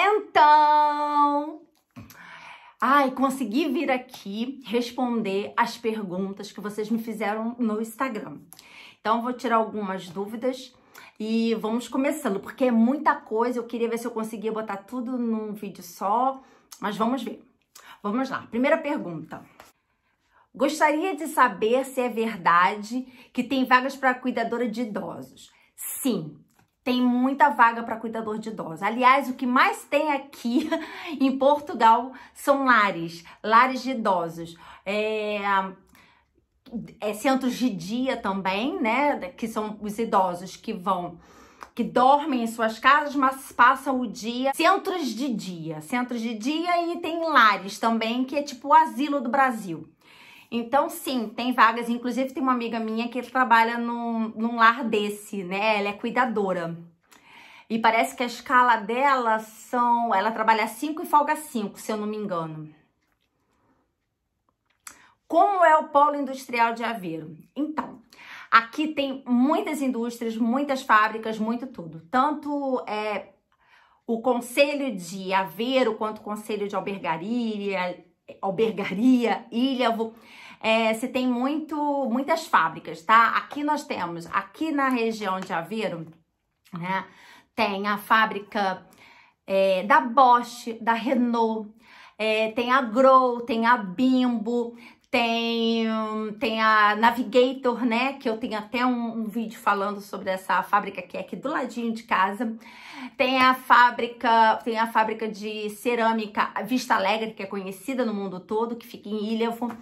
Então, ai, consegui vir aqui responder as perguntas que vocês me fizeram no Instagram. Então, vou tirar algumas dúvidas e vamos começando, porque é muita coisa. Eu queria ver se eu conseguia botar tudo num vídeo só, mas vamos ver. Vamos lá. Primeira pergunta. Gostaria de saber se é verdade que tem vagas para cuidadora de idosos. Sim, tem muita vaga para cuidador de idosos. Aliás, o que mais tem aqui em Portugal são lares, lares de idosos. É, é, centros de dia também, né? Que são os idosos que vão, que dormem em suas casas, mas passam o dia. Centros de dia, centros de dia e tem lares também, que é tipo o asilo do Brasil. Então, sim, tem vagas. Inclusive, tem uma amiga minha que trabalha num, num lar desse, né? Ela é cuidadora. E parece que a escala dela são. Ela trabalha 5 e folga 5, se eu não me engano. Como é o polo industrial de Aveiro? Então, aqui tem muitas indústrias, muitas fábricas, muito tudo. Tanto é, o Conselho de Aveiro quanto o Conselho de Albergaria, albergaria, ilhavo. É, tem muito, muitas fábricas, tá? Aqui nós temos, aqui na região de Aveiro, né? Tem a fábrica é, da Bosch, da Renault, é, tem a Grow, tem a Bimbo, tem, tem a Navigator, né? Que eu tenho até um, um, vídeo falando sobre essa fábrica que é aqui do ladinho de casa. Tem a fábrica, tem a fábrica de cerâmica Vista Alegre, que é conhecida no mundo todo, que fica em Ilhavo.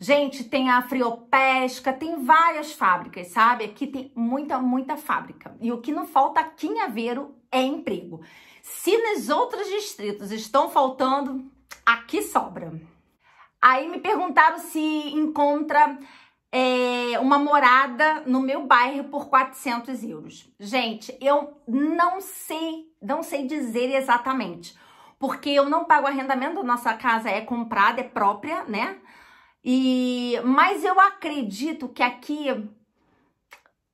Gente, tem a Friopesca, tem várias fábricas, sabe? Aqui tem muita, muita fábrica. E o que não falta aqui em Aveiro é emprego. Se nos outros distritos estão faltando, aqui sobra. Aí me perguntaram se encontra é, uma morada no meu bairro por 400 euros. Gente, eu não sei, não sei dizer exatamente, porque eu não pago arrendamento, nossa casa é comprada, é própria, né? E mas eu acredito que aqui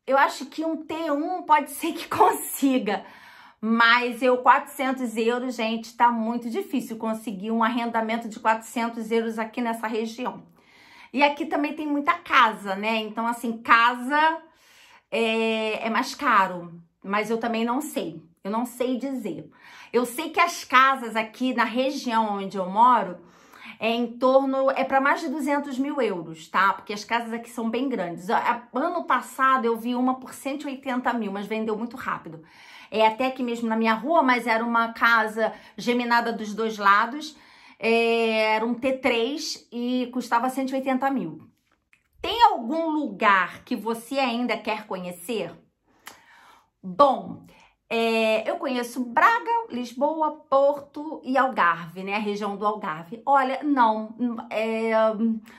eu acho que um T1 pode ser que consiga. Mas eu, 400 euros, gente, está muito difícil conseguir um arrendamento de 400 euros aqui nessa região. E aqui também tem muita casa, né? Então, assim, casa é, é mais caro, mas eu também não sei. Eu não sei dizer. Eu sei que as casas aqui na região onde eu moro é em torno é para mais de 200 mil euros, tá? Porque as casas aqui são bem grandes. Ano passado eu vi uma por 180 mil, mas vendeu muito rápido é até aqui mesmo na minha rua, mas era uma casa geminada dos dois lados. É, era um T3 e custava 180 mil. Tem algum lugar que você ainda quer conhecer? Bom, é, eu conheço Braga, Lisboa, Porto e Algarve, né? A região do Algarve. Olha, não, hum, é,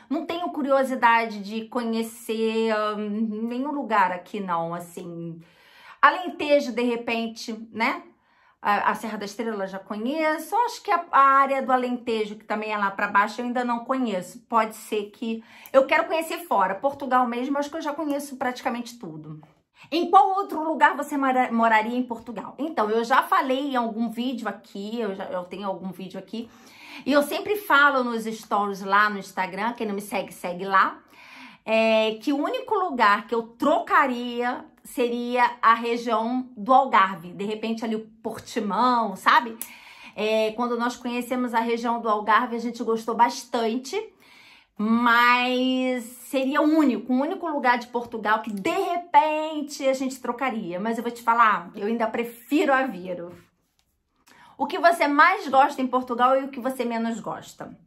não tenho curiosidade de conhecer hum, nenhum lugar aqui, não. Assim, Alentejo, de repente, né? A, Serra da Estrela já conheço. Acho que a, área do Alentejo, que também é lá para baixo, eu ainda não conheço. Pode ser que. Eu quero conhecer fora. Portugal mesmo, acho que eu já conheço praticamente tudo. Em qual outro lugar você moraria em Portugal? Então, eu já falei em algum vídeo aqui, eu, já, eu tenho algum vídeo aqui, e eu sempre falo nos stories lá no Instagram, quem não me segue, segue lá, é, que o único lugar que eu trocaria seria a região do Algarve, de repente ali o Portimão, sabe? É, quando nós conhecemos a região do Algarve, a gente gostou bastante, mas seria o único, o único lugar de Portugal que de repente a gente trocaria. Mas eu vou te falar, eu ainda prefiro a Viro. O que você mais gosta em Portugal e o que você menos gosta?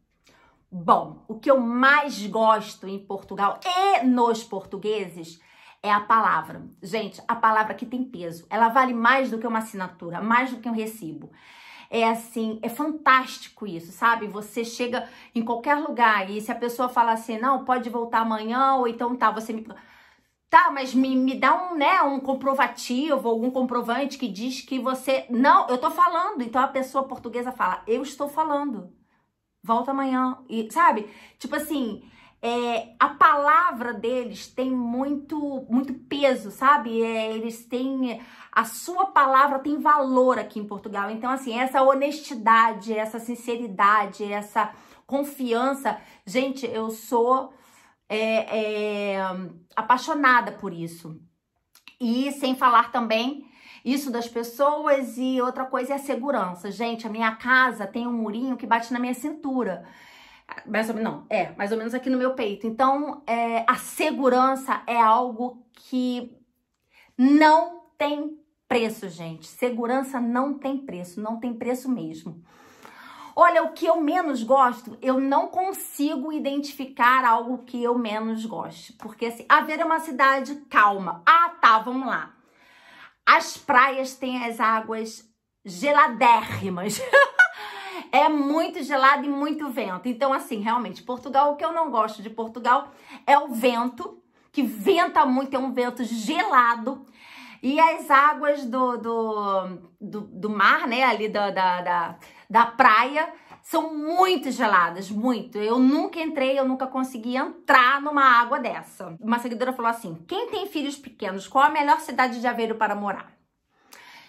Bom, o que eu mais gosto em Portugal e nos portugueses é a palavra. Gente, a palavra que tem peso. Ela vale mais do que uma assinatura, mais do que um recibo. É assim, é fantástico isso, sabe? Você chega em qualquer lugar e se a pessoa fala assim, não, pode voltar amanhã, ou então tá, você me. Tá, mas me, me dá um, né, um comprovativo, algum comprovante que diz que você. Não, eu tô falando. Então a pessoa portuguesa fala, eu estou falando. Volta amanhã. E, sabe? Tipo assim, é, a palavra deles tem muito, muito peso, sabe? É, eles têm. A sua palavra tem valor aqui em Portugal. Então, assim, essa honestidade, essa sinceridade, essa confiança. Gente, eu sou é, é apaixonada por isso. E sem falar também isso das pessoas e outra coisa é a segurança. Gente, a minha casa tem um murinho que bate na minha cintura mais ou menos, não, é, mais ou menos aqui no meu peito. Então, é, a segurança é algo que não tem preço, gente. Segurança não tem preço, não tem preço mesmo. Olha, o que eu menos gosto, eu não consigo identificar algo que eu menos goste. Porque assim, haver é uma cidade calma. Ah, tá, vamos lá. As praias têm as águas geladérrimas. é muito gelado e muito vento. Então, assim, realmente, Portugal, o que eu não gosto de Portugal é o vento, que venta muito, é um vento gelado. E as águas do, do, do, do mar, né, ali da, da, da, da praia, são muito geladas, muito. Eu nunca entrei, eu nunca consegui entrar numa água dessa. Uma seguidora falou assim: quem tem filhos pequenos, qual a melhor cidade de Aveiro para morar?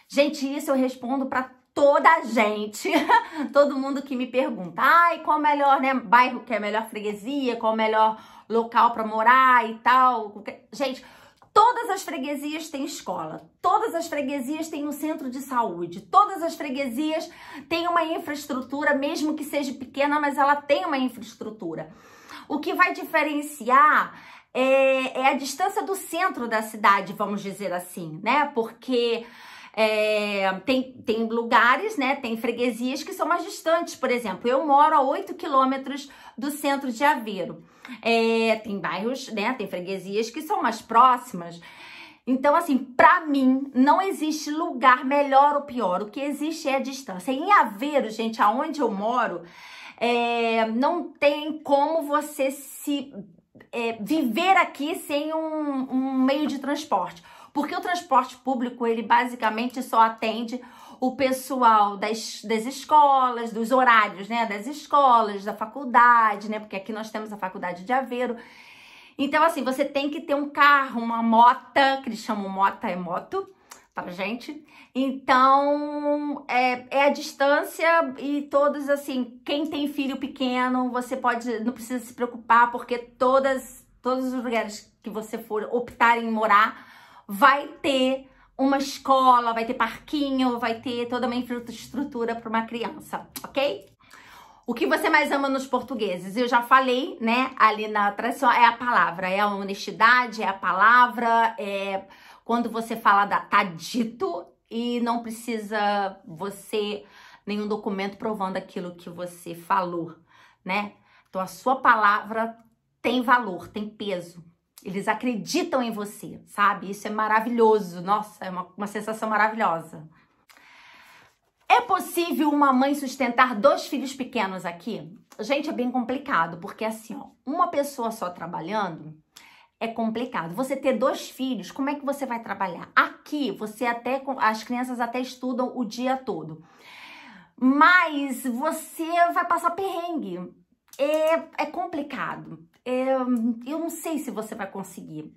Gente, isso eu respondo para toda a gente, todo mundo que me pergunta, ai, qual o melhor, né, bairro que é a melhor freguesia, qual o melhor local para morar e tal. Gente, todas as freguesias têm escola, todas as freguesias têm um centro de saúde, todas as freguesias têm uma infraestrutura, mesmo que seja pequena, mas ela tem uma infraestrutura. O que vai diferenciar é, é a distância do centro da cidade, vamos dizer assim, né? Porque é, tem, tem lugares, né? Tem freguesias que são mais distantes. Por exemplo, eu moro a 8 quilômetros do centro de Aveiro. É, tem bairros, né? Tem freguesias que são mais próximas. Então, assim, para mim, não existe lugar melhor ou pior. O que existe é a distância. Em Aveiro, gente, aonde eu moro, é, não tem como você se é, viver aqui sem um, um meio de transporte. Porque o transporte público, ele basicamente só atende o pessoal das, das escolas, dos horários, né? Das escolas, da faculdade, né? Porque aqui nós temos a faculdade de Aveiro. Então, assim, você tem que ter um carro, uma mota, que eles chamam mota é moto, tá, gente? Então, é, é a distância e todos, assim, quem tem filho pequeno, você pode, não precisa se preocupar, porque todas, todos os lugares que você for optar em morar, vai ter uma escola, vai ter parquinho, vai ter toda uma infraestrutura para uma criança, ok? O que você mais ama nos portugueses? Eu já falei, né, ali na tradução, é a palavra, é a honestidade, é a palavra, é quando você fala da, tá dito e não precisa você nenhum documento provando aquilo que você falou, né? Então a sua palavra tem valor, tem peso. Eles acreditam em você, sabe? Isso é maravilhoso. Nossa, é uma, uma sensação maravilhosa. É possível uma mãe sustentar dois filhos pequenos aqui? Gente, é bem complicado, porque assim, ó, uma pessoa só trabalhando é complicado. Você ter dois filhos, como é que você vai trabalhar? Aqui, você até as crianças até estudam o dia todo. Mas você vai passar perrengue. É, é complicado. É, eu não sei se você vai conseguir.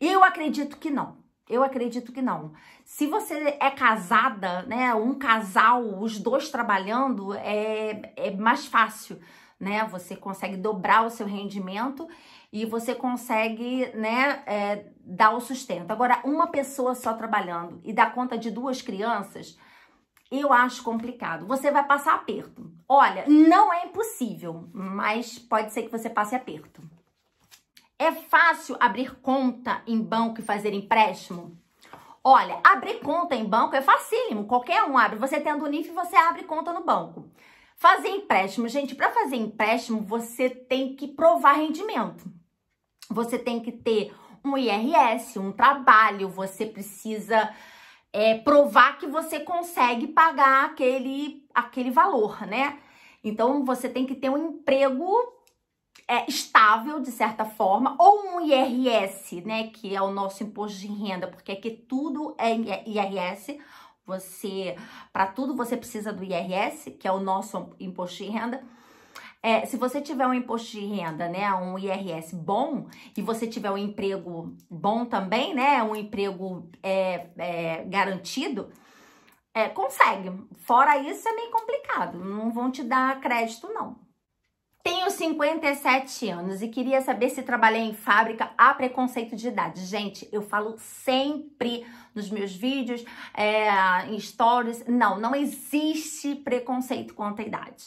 Eu acredito que não. Eu acredito que não. Se você é casada, né, um casal, os dois trabalhando, é, é mais fácil, né? Você consegue dobrar o seu rendimento e você consegue, né, é, dar o sustento. Agora, uma pessoa só trabalhando e dar conta de duas crianças, eu acho complicado. Você vai passar aperto. Olha, não é impossível, mas pode ser que você passe aperto. É fácil abrir conta em banco e fazer empréstimo? Olha, abrir conta em banco é facílimo, qualquer um abre. Você tendo o NIF, você abre conta no banco. Fazer empréstimo, gente, para fazer empréstimo, você tem que provar rendimento. Você tem que ter um IRS, um trabalho, você precisa é, provar que você consegue pagar aquele, aquele valor, né? Então você tem que ter um emprego é, estável, de certa forma, ou um IRS, né? Que é o nosso imposto de renda, porque aqui tudo é IRS. Você, para tudo você precisa do IRS, que é o nosso imposto de renda é, se você tiver um imposto de renda, né, um IRS bom, e você tiver um emprego bom também, né, um emprego é, é, garantido, é, consegue. Fora isso é meio complicado, não vão te dar crédito não. 57 anos e queria saber se trabalhei em fábrica há preconceito de idade. Gente, eu falo sempre nos meus vídeos, é, em stories, não, não existe preconceito quanto à idade.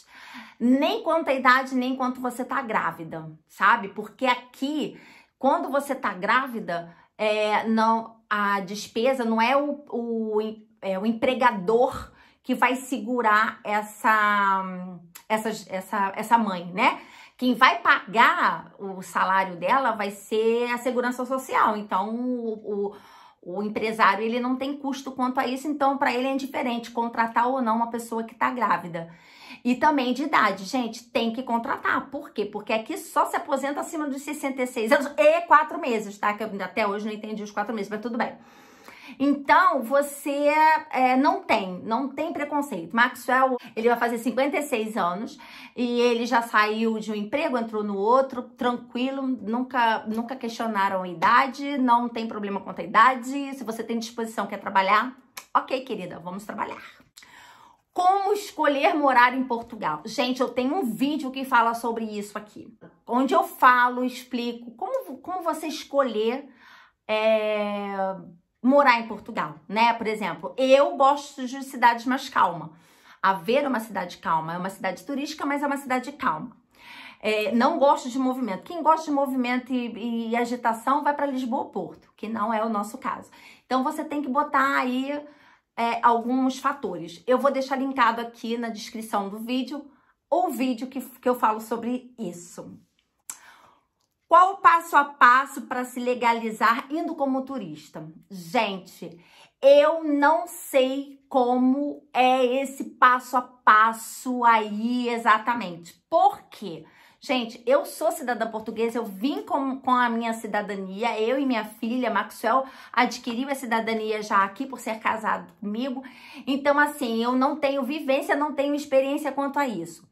Nem quanto à idade, nem quanto você tá grávida, sabe? Porque aqui, quando você tá grávida, é, não, a despesa não é o, o, é, o empregador que vai segurar essa, essa, essa, essa mãe, né? Quem vai pagar o salário dela vai ser a segurança social. Então, o, o, o empresário ele não tem custo quanto a isso, então para ele é indiferente contratar ou não uma pessoa que está grávida. E também de idade, gente, tem que contratar. Por quê? Porque aqui só se aposenta acima dos 66 anos e quatro meses, tá? Que eu até hoje não entendi os quatro meses, mas tudo bem. Então, você é, não tem, não tem preconceito. Maxwell, ele vai fazer 56 anos e ele já saiu de um emprego, entrou no outro, tranquilo, nunca, nunca questionaram a idade, não tem problema com a idade. Se você tem disposição, quer trabalhar, ok, querida, vamos trabalhar. Como escolher morar em Portugal? Gente, eu tenho um vídeo que fala sobre isso aqui, onde eu falo, explico como, como você escolher é, morar em Portugal, né? Por exemplo, eu gosto de cidades mais calmas. Haver uma cidade calma, é uma cidade turística, mas é uma cidade calma. É, não gosto de movimento. Quem gosta de movimento e, e agitação vai para Lisboa ou Porto, que não é o nosso caso. Então você tem que botar aí é, alguns fatores. Eu vou deixar linkado aqui na descrição do vídeo o vídeo que, que eu falo sobre isso. Qual o passo a passo para se legalizar indo como turista? Gente, eu não sei como é esse passo a passo aí exatamente. Por quê? Gente, eu sou cidadã portuguesa, eu vim com, com a minha cidadania, eu e minha filha, Maxwell, adquiriu a cidadania já aqui por ser casado comigo. Então, assim, eu não tenho vivência, não tenho experiência quanto a isso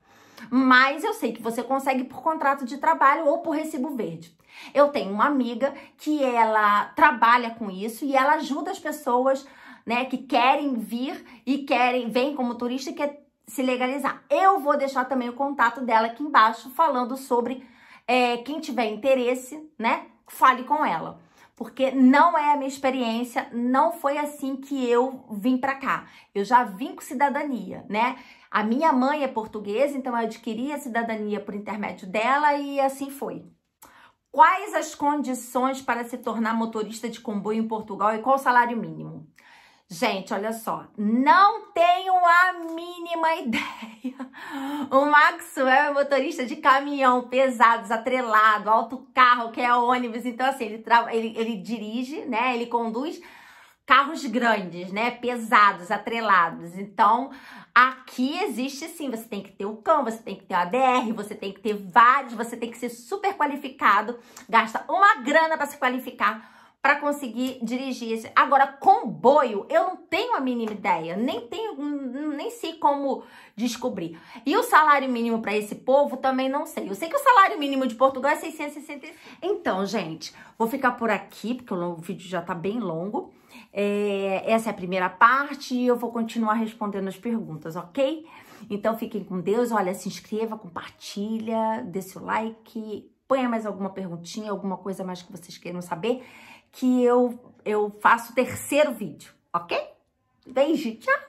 mas eu sei que você consegue por contrato de trabalho ou por recibo verde. Eu tenho uma amiga que ela trabalha com isso e ela ajuda as pessoas, né, que querem vir e querem, vem como turista e quer se legalizar. Eu vou deixar também o contato dela aqui embaixo falando sobre é, quem tiver interesse, né, fale com ela porque não é a minha experiência, não foi assim que eu vim para cá. Eu já vim com cidadania, né? A minha mãe é portuguesa, então eu adquiri a cidadania por intermédio dela e assim foi. Quais as condições para se tornar motorista de comboio em Portugal e qual o salário mínimo? Gente, olha só, não tenho a mínima ideia. O Maxwell é motorista de caminhão pesado, atrelado, alto carro, que é ônibus. Então, assim, ele, ele, ele dirige, né? Ele conduz carros grandes, né? Pesados, atrelados. Então, aqui existe sim, você tem que ter o cão, você tem que ter o ADR, você tem que ter vários, você tem que ser super qualificado, gasta uma grana para se qualificar para conseguir dirigir. Esse. Agora, comboio, eu não tenho a mínima ideia, nem tenho, nem sei como descobrir. E o salário mínimo para esse povo também não sei. Eu sei que o salário mínimo de Portugal é 665. Então, gente, vou ficar por aqui, porque o vídeo já tá bem longo. É, essa é a primeira parte e eu vou continuar respondendo as perguntas, ok? Então fiquem com Deus, olha, se inscreva, compartilha, dê seu like, ponha mais alguma perguntinha, alguma coisa mais que vocês queiram saber que eu, eu faço o terceiro vídeo, ok? Beijo, tchau!